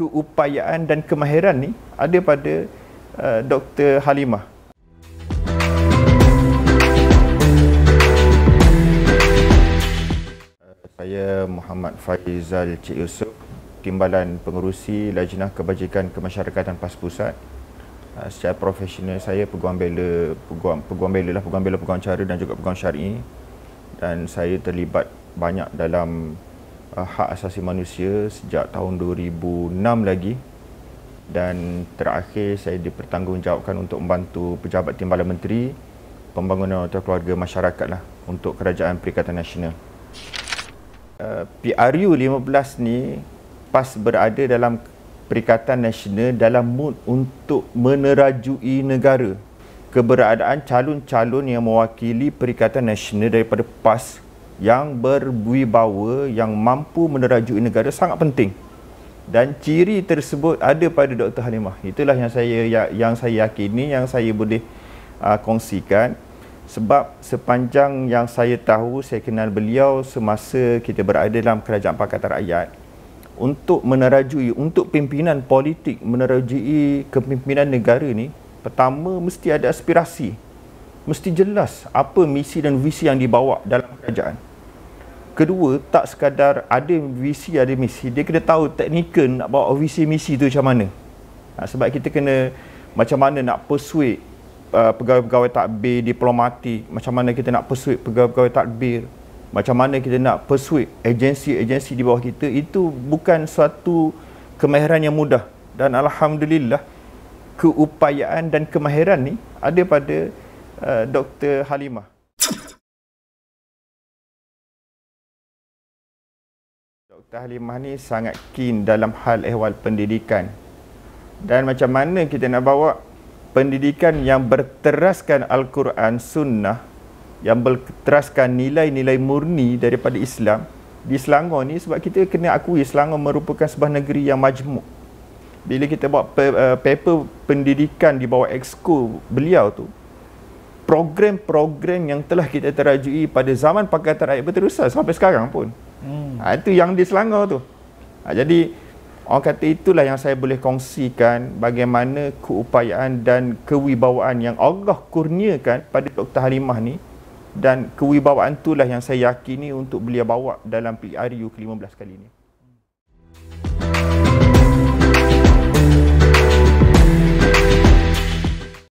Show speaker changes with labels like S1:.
S1: keupayaan dan kemahiran ni ada pada uh, Dr. Halimah. Saya Muhammad Faizal Cik Yusuf, Timbalan pengerusi Lajnah Kebajikan Kemasyarakatan PAS Pusat. Uh, secara profesional saya peguam bela, peguam, peguam bela lah, peguam bela peguam cara dan juga peguam syari. Dan saya terlibat banyak dalam uh, hak asasi manusia sejak tahun 2006 lagi dan terakhir saya dipertanggungjawabkan untuk membantu pejabat timbalan menteri pembangunan atau keluarga masyarakat lah untuk kerajaan perikatan nasional uh, PRU 15 ni pas berada dalam perikatan nasional dalam mood untuk menerajui negara keberadaan calon-calon yang mewakili perikatan nasional daripada PAS yang berwibawa yang mampu menerajui negara sangat penting dan ciri tersebut ada pada Dr. Halimah itulah yang saya ya- yang saya yakini yang saya boleh uh, kongsikan sebab sepanjang yang saya tahu saya kenal beliau semasa kita berada dalam kerajaan pakatan rakyat untuk menerajui untuk pimpinan politik menerajui kepimpinan negara ni pertama mesti ada aspirasi mesti jelas apa misi dan visi yang dibawa dalam kerajaan Kedua, tak sekadar ada VC, ada misi. Dia kena tahu teknikal nak bawa VC, misi tu macam mana. Ha, sebab kita kena macam mana nak persuade uh, pegawai-pegawai takbir, diplomati, Macam mana kita nak persuade pegawai-pegawai takbir. Macam mana kita nak persuade agensi-agensi di bawah kita. Itu bukan suatu kemahiran yang mudah. Dan Alhamdulillah, keupayaan dan kemahiran ni ada pada uh, Dr. Halimah. Dr. Halimah ni sangat keen dalam hal ehwal pendidikan. Dan macam mana kita nak bawa pendidikan yang berteraskan Al-Quran Sunnah yang berteraskan nilai-nilai murni daripada Islam di Selangor ni sebab kita kena akui Selangor merupakan sebuah negeri yang majmuk. Bila kita buat eh, paper pendidikan di bawah exco beliau tu program-program yang telah kita terajui pada zaman Pakatan Rakyat Berterusan sampai sekarang pun Hmm. Ha, itu yang di Selangor tu. Ha, jadi orang kata itulah yang saya boleh kongsikan bagaimana keupayaan dan kewibawaan yang Allah kurniakan pada Dr. Halimah ni dan kewibawaan itulah yang saya yakini untuk beliau bawa dalam PRU ke-15 kali ini.